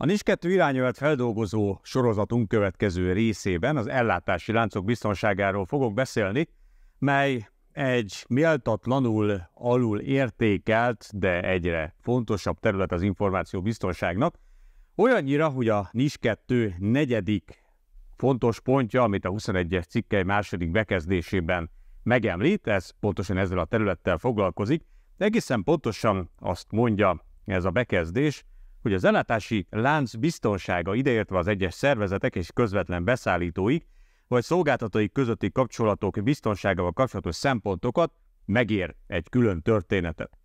A NIS2 irányelvet feldolgozó sorozatunk következő részében az ellátási láncok biztonságáról fogok beszélni, mely egy méltatlanul alul értékelt, de egyre fontosabb terület az információ biztonságnak, olyannyira, hogy a NIS2 negyedik fontos pontja, amit a 21-es cikkely második bekezdésében megemlít, ez pontosan ezzel a területtel foglalkozik, de egészen pontosan azt mondja ez a bekezdés, hogy az ellátási lánc biztonsága ideértve az egyes szervezetek és közvetlen beszállítóik vagy szolgáltatóik közötti kapcsolatok biztonságával kapcsolatos szempontokat megér egy külön történetet.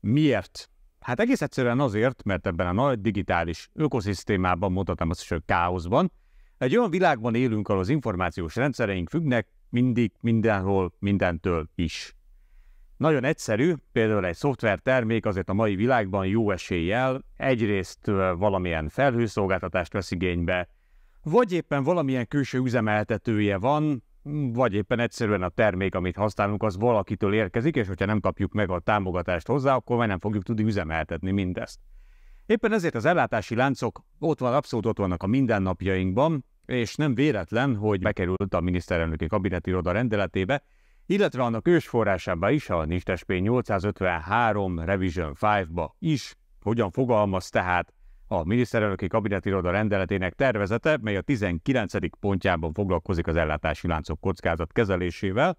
Miért? Hát egész egyszerűen azért, mert ebben a nagy digitális ökoszisztémában, mondhatnám azt is, hogy káoszban, egy olyan világban élünk, ahol az információs rendszereink függnek mindig, mindenhol, mindentől is. Nagyon egyszerű, például egy szoftvertermék azért a mai világban jó eséllyel egyrészt valamilyen felhőszolgáltatást vesz igénybe, vagy éppen valamilyen külső üzemeltetője van, vagy éppen egyszerűen a termék, amit használunk, az valakitől érkezik, és hogyha nem kapjuk meg a támogatást hozzá, akkor már nem fogjuk tudni üzemeltetni mindezt. Éppen ezért az ellátási láncok ott van, abszolút ott vannak a mindennapjainkban, és nem véletlen, hogy bekerült a miniszterelnöki kabineti roda rendeletébe, illetve annak ősforrásában is, a NIST 853 Revision 5-ba is, hogyan fogalmaz tehát a miniszterelnöki kabinetiroda rendeletének tervezete, mely a 19. pontjában foglalkozik az ellátási láncok kockázat kezelésével.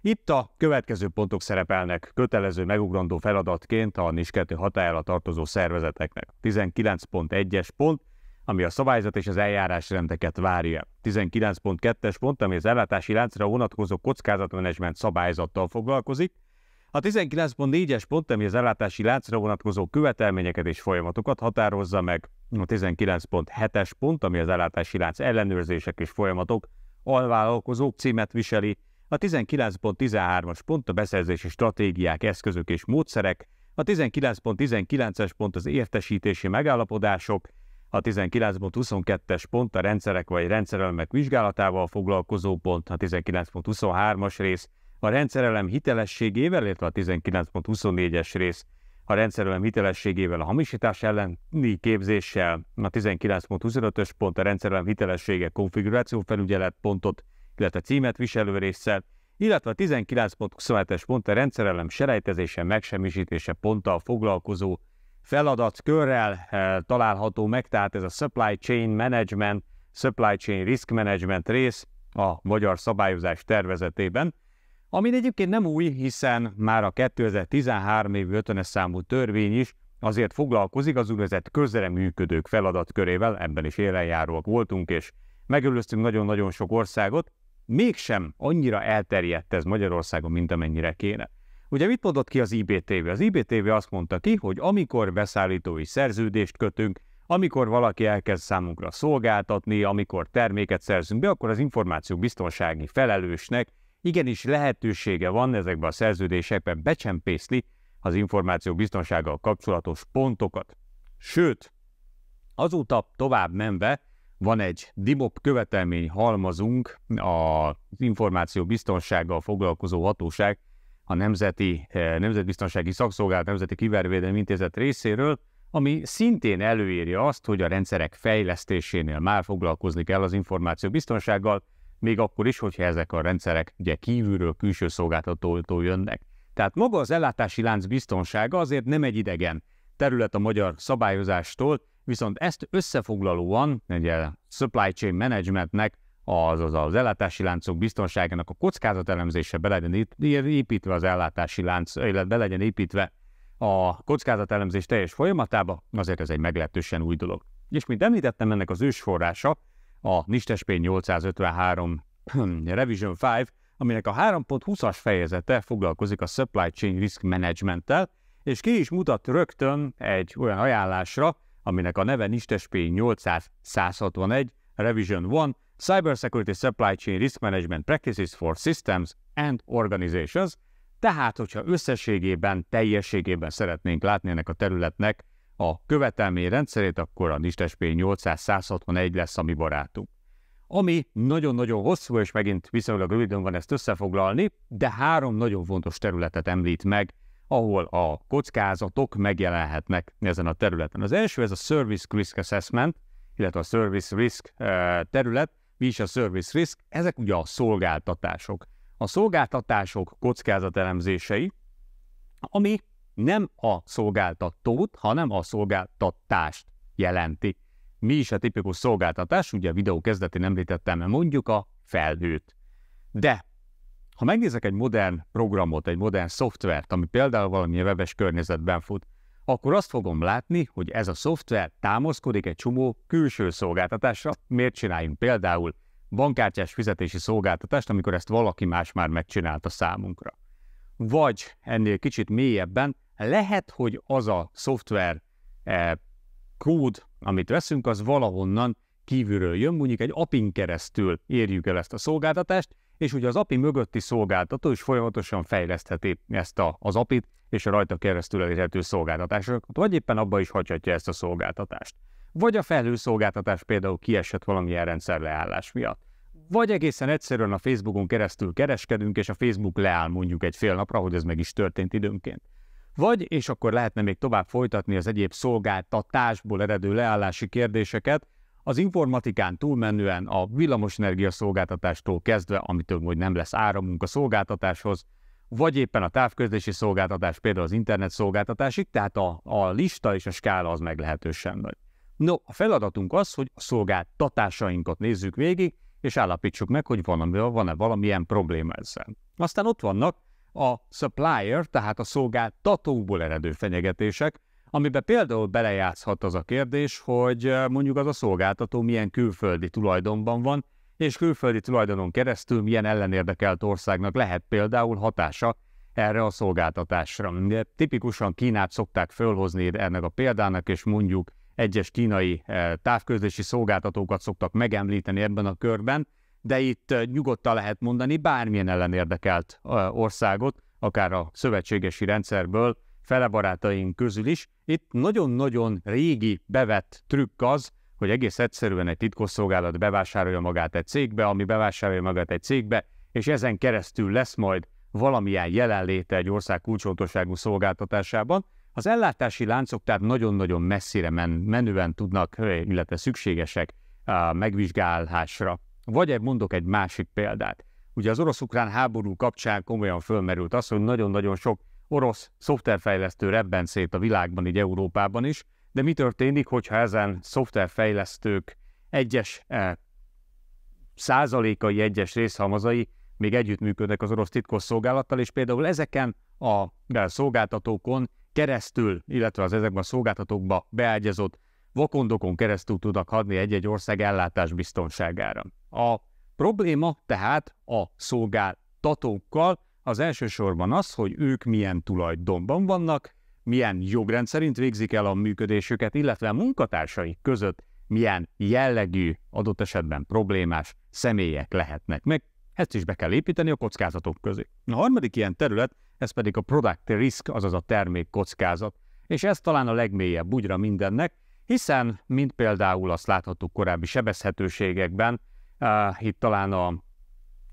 Itt a következő pontok szerepelnek kötelező megugrandó feladatként a NIS 2 hatájára tartozó szervezeteknek. 19.1-es pont – ami a szabályzat és az eljárás rendeket várja. 19.2-es pont, ami az ellátási láncra vonatkozó kockázatmenedzsment szabályzattal foglalkozik, a 19.4-es pont, ami az ellátási láncra vonatkozó követelményeket és folyamatokat határozza meg, a 19.7-es pont, ami az ellátási lánc ellenőrzések és folyamatok alvállalkozók címet viseli, a 19.13-as pont a beszerzési stratégiák, eszközök és módszerek, a 19.19-es pont az értesítési megállapodások, a 19.22-es pont a rendszerek vagy rendszerelemek vizsgálatával foglalkozó pont, a 19.23-as rész a rendszerelem hitelességével, illetve a 19.24-es rész a rendszerelem hitelességével a hamisítás elleni képzéssel, a 19.25-ös pont a rendszerelem hitelessége konfiguráció felügyelet pontot, illetve címet viselő résszel, illetve a 19.27-es pont a rendszerelem selejtezése megsemmisítése ponttal foglalkozó feladatkörrel eh, található meg, tehát ez a supply chain management, supply chain risk management rész a magyar szabályozás tervezetében, ami egyébként nem új, hiszen már a 2013 évű 50 számú törvény is azért foglalkozik az úgynevezett közreműködők feladatkörével, ebben is élenjáróak voltunk, és megölöztünk nagyon-nagyon sok országot, mégsem annyira elterjedt ez Magyarországon, mint amennyire kéne. Ugye mit mondott ki az IBTV? Az IBTV azt mondta ki, hogy amikor beszállítói szerződést kötünk, amikor valaki elkezd számunkra szolgáltatni, amikor terméket szerzünk be, akkor az információ biztonsági felelősnek igenis lehetősége van ezekben a szerződésekben becsempészni az információ biztonsággal kapcsolatos pontokat. Sőt, azóta tovább menve van egy DIMOP követelmény halmazunk az információ biztonsággal foglalkozó hatóság a Nemzeti eh, Nemzetbiztonsági Szakszolgálat Nemzeti Kibervédelmi Intézet részéről, ami szintén előírja azt, hogy a rendszerek fejlesztésénél már foglalkozni kell az információ biztonsággal, még akkor is, hogyha ezek a rendszerek ugye kívülről külső szolgáltatótól jönnek. Tehát maga az ellátási lánc biztonsága azért nem egy idegen terület a magyar szabályozástól, viszont ezt összefoglalóan, ugye a supply chain managementnek az, az, az ellátási láncok biztonságának a elemzése be legyen építve az ellátási lánc, illetve be legyen építve a elemzés teljes folyamatába, azért ez egy meglehetősen új dolog. És mint említettem, ennek az ősforrása a NISTESP 853 Revision 5, aminek a 3.20-as fejezete foglalkozik a supply chain risk managementtel, és ki is mutat rögtön egy olyan ajánlásra, aminek a neve NISTESP 800 Revision 1, Cybersecurity Supply Chain Risk Management Practices for Systems and Organizations, tehát hogyha összességében, teljességében szeretnénk látni ennek a területnek a követelmény rendszerét, akkor a NIST SP 800-161 lesz a mi barátunk. Ami nagyon-nagyon hosszú, és megint viszonylag röviden van ezt összefoglalni, de három nagyon fontos területet említ meg, ahol a kockázatok megjelenhetnek ezen a területen. Az első ez a Service Risk Assessment, illetve a Service Risk eh, terület, mi is a service risk, ezek ugye a szolgáltatások. A szolgáltatások kockázatelemzései, ami nem a szolgáltatót, hanem a szolgáltatást jelenti. Mi is a tipikus szolgáltatás, ugye a videó kezdetén említettem, mondjuk a felhőt. De ha megnézek egy modern programot, egy modern szoftvert, ami például valamilyen webes környezetben fut, akkor azt fogom látni, hogy ez a szoftver támaszkodik egy csomó külső szolgáltatásra. Miért csináljunk például bankkártyás fizetési szolgáltatást, amikor ezt valaki más már megcsinálta számunkra. Vagy ennél kicsit mélyebben lehet, hogy az a szoftver eh, kód, amit veszünk, az valahonnan kívülről jön, mondjuk egy apin keresztül érjük el ezt a szolgáltatást, és ugye az API mögötti szolgáltató is folyamatosan fejlesztheti ezt a, az API-t, és a rajta keresztül elérhető szolgáltatásokat, vagy éppen abba is hagyhatja ezt a szolgáltatást. Vagy a felhőszolgáltatás például kiesett valamilyen rendszer leállás miatt. Vagy egészen egyszerűen a Facebookon keresztül kereskedünk, és a Facebook leáll mondjuk egy fél napra, hogy ez meg is történt időnként. Vagy, és akkor lehetne még tovább folytatni az egyéb szolgáltatásból eredő leállási kérdéseket, az informatikán túlmenően a villamosenergia szolgáltatástól kezdve, amitől hogy nem lesz áramunk a szolgáltatáshoz, vagy éppen a távközlési szolgáltatás, például az internet szolgáltatásig, tehát a, a lista és a skála az meglehetősen nagy. No, a feladatunk az, hogy a szolgáltatásainkat nézzük végig, és állapítsuk meg, hogy van-e van valamilyen probléma ezzel. Aztán ott vannak a supplier, tehát a szolgáltatóból eredő fenyegetések, amiben például belejátszhat az a kérdés, hogy mondjuk az a szolgáltató milyen külföldi tulajdonban van, és külföldi tulajdonon keresztül milyen ellenérdekelt országnak lehet például hatása erre a szolgáltatásra. De tipikusan Kínát szokták fölhozni ennek a példának, és mondjuk egyes kínai e, távközlési szolgáltatókat szoktak megemlíteni ebben a körben, de itt nyugodtan lehet mondani bármilyen ellenérdekelt országot, akár a szövetségesi rendszerből, fele barátaink közül is. Itt nagyon-nagyon régi bevett trükk az, hogy egész egyszerűen egy titkosszolgálat bevásárolja magát egy cégbe, ami bevásárolja magát egy cégbe, és ezen keresztül lesz majd valamilyen jelenléte egy ország kulcsfontosságú szolgáltatásában. Az ellátási láncok tehát nagyon-nagyon messzire men, menően tudnak, illetve szükségesek a megvizsgálásra. Vagy mondok egy másik példát. Ugye az orosz-ukrán háború kapcsán komolyan fölmerült az, hogy nagyon-nagyon sok orosz szoftverfejlesztő rebben szét a világban, így Európában is, de mi történik, hogyha ezen szoftverfejlesztők egyes eh, százalékai, egyes részhalmazai még együttműködnek az orosz titkosszolgálattal, és például ezeken a e, szolgáltatókon keresztül, illetve az ezekben a szolgáltatókba beágyazott vakondokon keresztül tudnak hadni egy-egy ország ellátás biztonságára. A probléma tehát a szolgáltatókkal, az elsősorban az, hogy ők milyen tulajdonban vannak, milyen jogrendszerint végzik el a működésüket, illetve a munkatársaik között milyen jellegű, adott esetben problémás személyek lehetnek meg. Ezt is be kell építeni a kockázatok közé. A harmadik ilyen terület, ez pedig a product risk, azaz a termék kockázat. És ez talán a legmélyebb bugyra mindennek, hiszen, mint például azt láthattuk korábbi sebezhetőségekben, uh, itt talán a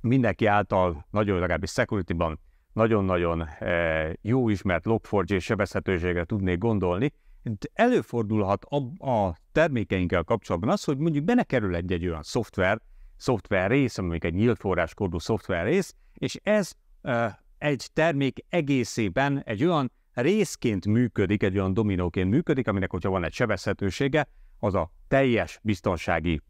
mindenki által nagyon, legalábbis security nagyon nagyon-nagyon eh, jó ismert logforge és sebezhetőségre tudnék gondolni, de előfordulhat a, a termékeinkkel kapcsolatban az, hogy mondjuk belekerül egy-egy olyan szoftver, szoftver rész, mondjuk egy nyílt forráskódú szoftver rész, és ez eh, egy termék egészében egy olyan részként működik, egy olyan dominóként működik, aminek, hogyha van egy sebezhetősége, az a teljes biztonsági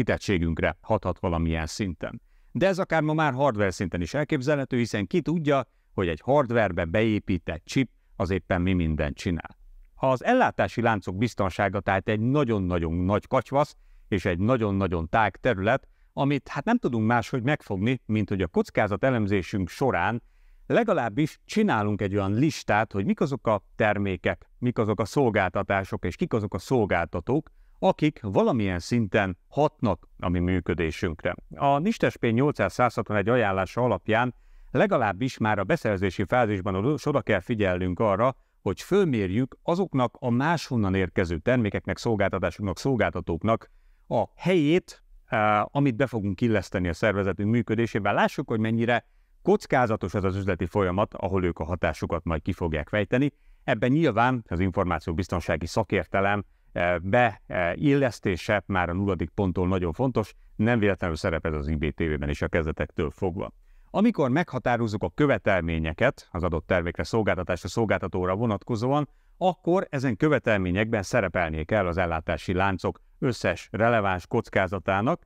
kitettségünkre hathat valamilyen szinten. De ez akár ma már hardware szinten is elképzelhető, hiszen ki tudja, hogy egy hardwarebe beépített chip az éppen mi mindent csinál. Ha az ellátási láncok biztonsága tehát egy nagyon-nagyon nagy kacsvasz és egy nagyon-nagyon tág terület, amit hát nem tudunk máshogy megfogni, mint hogy a kockázat elemzésünk során legalábbis csinálunk egy olyan listát, hogy mik azok a termékek, mik azok a szolgáltatások, és kik azok a szolgáltatók, akik valamilyen szinten hatnak a mi működésünkre. A NISTSP 861 ajánlása alapján legalábbis már a beszerzési fázisban oda kell figyelnünk arra, hogy fölmérjük azoknak a máshonnan érkező termékeknek, szolgáltatásoknak, szolgáltatóknak a helyét, eh, amit be fogunk illeszteni a szervezetünk működésében. Lássuk, hogy mennyire kockázatos ez az üzleti folyamat, ahol ők a hatásukat majd ki fogják fejteni. Ebben nyilván az információbiztonsági szakértelem E, beillesztése e, már a nulladik ponttól nagyon fontos, nem véletlenül szerepel az IBTV-ben is a kezdetektől fogva. Amikor meghatározunk a követelményeket az adott termékre, szolgáltatásra, szolgáltatóra vonatkozóan, akkor ezen követelményekben szerepelnie kell az ellátási láncok összes releváns kockázatának,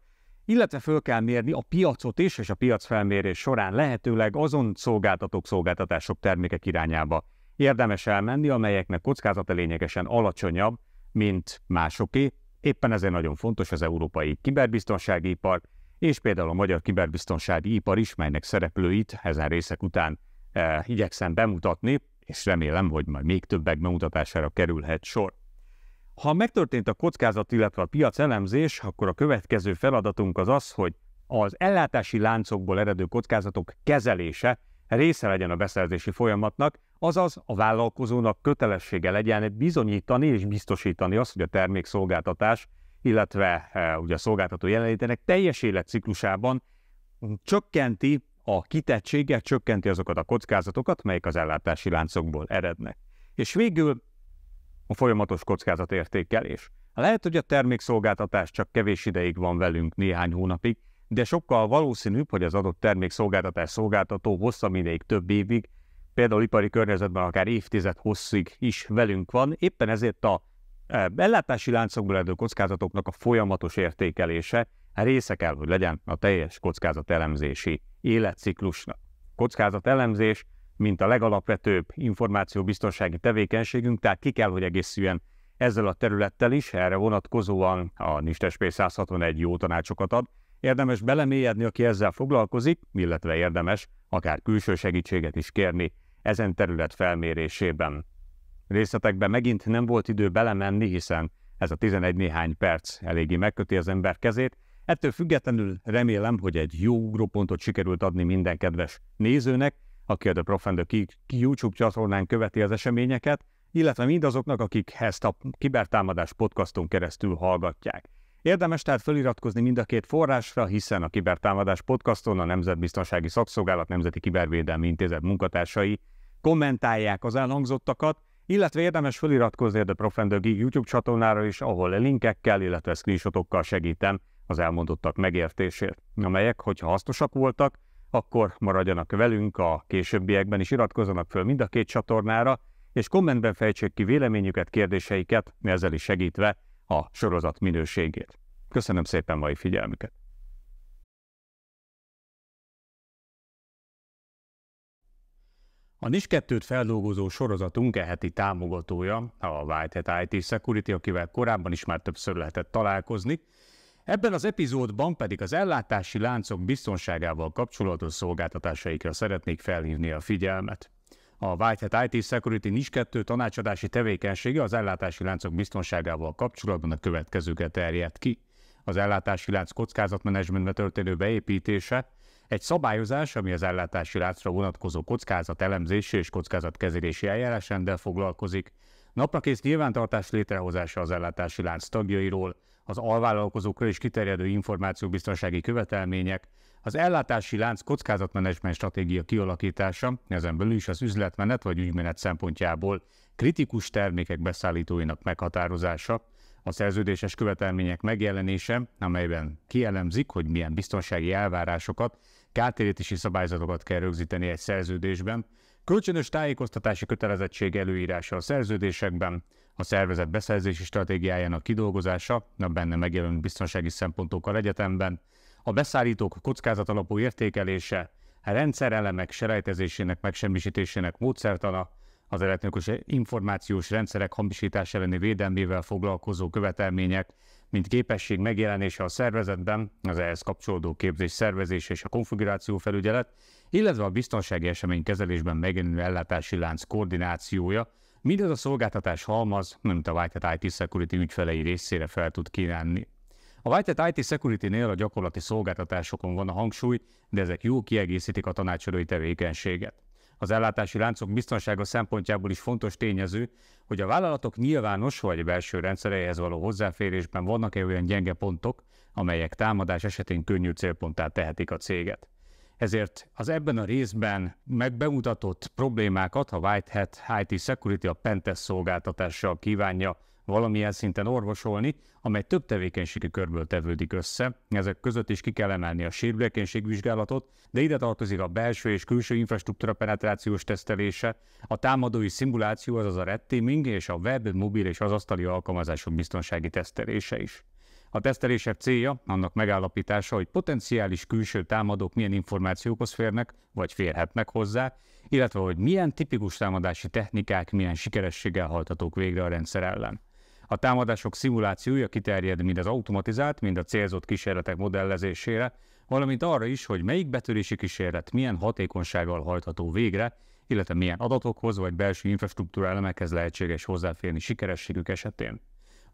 illetve föl kell mérni a piacot is, és a piac felmérés során lehetőleg azon szolgáltatók, szolgáltatások, termékek irányába érdemes elmenni, amelyeknek kockázata lényegesen alacsonyabb, mint másoké. Éppen ezért nagyon fontos az európai kiberbiztonsági ipar, és például a magyar kiberbiztonsági ipar is, melynek szereplőit ezen részek után e, igyekszem bemutatni, és remélem, hogy majd még többek bemutatására kerülhet sor. Ha megtörtént a kockázat, illetve a piac elemzés, akkor a következő feladatunk az az, hogy az ellátási láncokból eredő kockázatok kezelése része legyen a beszerzési folyamatnak, azaz a vállalkozónak kötelessége legyen bizonyítani és biztosítani azt, hogy a termékszolgáltatás, illetve e, ugye a szolgáltató jelenlétének teljes életciklusában csökkenti a kitettséget, csökkenti azokat a kockázatokat, melyek az ellátási láncokból erednek. És végül a folyamatos kockázatértékelés. Lehet, hogy a termékszolgáltatás csak kevés ideig van velünk, néhány hónapig, de sokkal valószínűbb, hogy az adott szolgáltatás szolgáltató hosszabb ideig több évig, például ipari környezetben akár évtized hosszig is velünk van. Éppen ezért a e, ellátási láncokból eredő kockázatoknak a folyamatos értékelése része kell, hogy legyen a teljes kockázat elemzési életciklusnak. elemzés, mint a legalapvetőbb információbiztonsági tevékenységünk, tehát ki kell, hogy egészüljen ezzel a területtel is, erre vonatkozóan a NIST SP 161 jó tanácsokat ad, Érdemes belemélyedni, aki ezzel foglalkozik, illetve érdemes akár külső segítséget is kérni ezen terület felmérésében. részletekben. megint nem volt idő belemenni, hiszen ez a 11 néhány perc eléggé megköti az ember kezét. Ettől függetlenül remélem, hogy egy jó ugrópontot sikerült adni minden kedves nézőnek, aki a The Profender YouTube csatornán követi az eseményeket, illetve mindazoknak, akik ezt a kibertámadás podcaston keresztül hallgatják. Érdemes tehát feliratkozni mind a két forrásra, hiszen a Kibertámadás podcaston a Nemzetbiztonsági Szakszolgálat Nemzeti Kibervédelmi Intézet munkatársai kommentálják az elhangzottakat, illetve érdemes feliratkozni a The Profender Geek YouTube csatornára is, ahol a linkekkel, illetve screenshotokkal segítem az elmondottak megértését, amelyek, hogyha hasznosak voltak, akkor maradjanak velünk a későbbiekben is, iratkozzanak föl mind a két csatornára, és kommentben fejtsék ki véleményüket, kérdéseiket, ezzel is segítve a sorozat minőségét. Köszönöm szépen mai figyelmüket! A NIS 2 feldolgozó sorozatunk eheti támogatója, a Whitehead IT Security, akivel korábban is már többször lehetett találkozni. Ebben az epizódban pedig az ellátási láncok biztonságával kapcsolatos szolgáltatásaikra szeretnék felhívni a figyelmet. A Whitehead IT Security NIS 2 tanácsadási tevékenysége az ellátási láncok biztonságával kapcsolatban a következőket terjed ki. Az ellátási lánc kockázatmenedzsmentbe történő beépítése, egy szabályozás, ami az ellátási láncra vonatkozó kockázat elemzési és kockázatkezelési eljárás rendel foglalkozik, naprakész nyilvántartás létrehozása az ellátási lánc tagjairól, az alvállalkozókra is kiterjedő információbiztonsági követelmények, az ellátási lánc kockázatmenedzsment stratégia kialakítása, ezen belül is az üzletmenet vagy ügymenet szempontjából kritikus termékek beszállítóinak meghatározása, a szerződéses követelmények megjelenése, amelyben kielemzik, hogy milyen biztonsági elvárásokat, kártérítési szabályzatokat kell rögzíteni egy szerződésben, kölcsönös tájékoztatási kötelezettség előírása a szerződésekben, a szervezet beszerzési stratégiájának kidolgozása, a benne megjelenő biztonsági szempontokkal egyetemben, a beszállítók alapú értékelése, rendszerelemek selejtezésének megsemmisítésének módszertana, az elektronikus információs rendszerek hamisítás elleni védelmével foglalkozó követelmények, mint képesség megjelenése a szervezetben, az ehhez kapcsolódó képzés szervezése és a konfiguráció felügyelet, illetve a biztonsági kezelésben megjelenő ellátási lánc koordinációja, mindez a szolgáltatás halmaz, mint a Whitehead IT Security ügyfelei részére fel tud kínálni. A Vájtett IT Security-nél a gyakorlati szolgáltatásokon van a hangsúly, de ezek jó kiegészítik a tanácsadói tevékenységet. Az ellátási láncok biztonsága szempontjából is fontos tényező, hogy a vállalatok nyilvános vagy belső rendszereihez való hozzáférésben vannak-e olyan gyenge pontok, amelyek támadás esetén könnyű célponttá tehetik a céget. Ezért az ebben a részben megbemutatott problémákat a Whitehead IT Security a Pentest szolgáltatással kívánja valamilyen szinten orvosolni, amely több tevékenységi körből tevődik össze. Ezek között is ki kell emelni a sérülékenységvizsgálatot, de ide tartozik a belső és külső infrastruktúra penetrációs tesztelése, a támadói szimuláció, azaz a red teaming és a web, mobil és az asztali alkalmazások biztonsági tesztelése is. A tesztelések célja annak megállapítása, hogy potenciális külső támadók milyen információkhoz férnek, vagy férhetnek hozzá, illetve hogy milyen tipikus támadási technikák milyen sikerességgel haltatók végre a rendszer ellen. A támadások szimulációja kiterjed mind az automatizált, mind a célzott kísérletek modellezésére, valamint arra is, hogy melyik betörési kísérlet milyen hatékonysággal hajtható végre, illetve milyen adatokhoz vagy belső infrastruktúra elemekhez lehetséges hozzáférni sikerességük esetén.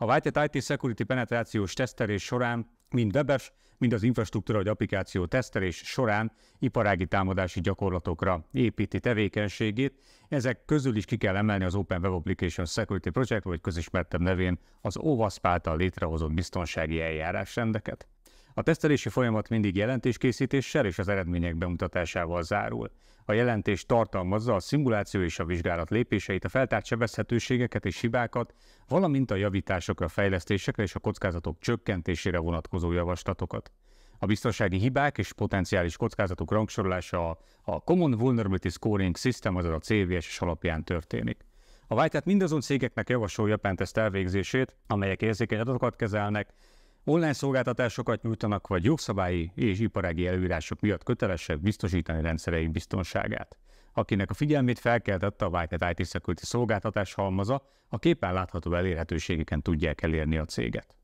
A Whitehead IT Security penetrációs tesztelés során mind webes, mind az infrastruktúra vagy applikáció tesztelés során iparági támadási gyakorlatokra építi tevékenységét. Ezek közül is ki kell emelni az Open Web Application Security Project, vagy közismertebb nevén az OWASP által létrehozott biztonsági eljárásrendeket. A tesztelési folyamat mindig jelentéskészítéssel és az eredmények bemutatásával zárul. A jelentés tartalmazza a szimuláció és a vizsgálat lépéseit, a feltárt sebezhetőségeket és hibákat, valamint a javításokra, fejlesztésekre és a kockázatok csökkentésére vonatkozó javaslatokat. A biztonsági hibák és potenciális kockázatok rangsorolása a Common Vulnerability Scoring System, azaz a CVSS alapján történik. A White mindazon cégeknek javasolja pentest elvégzését, amelyek érzékeny adatokat kezelnek, Online szolgáltatásokat nyújtanak, vagy jogszabályi és iparági előírások miatt kötelesek biztosítani rendszerei biztonságát. Akinek a figyelmét felkeltette a Whitehead IT Security szolgáltatás halmaza, a képen látható elérhetőségeken tudják elérni a céget.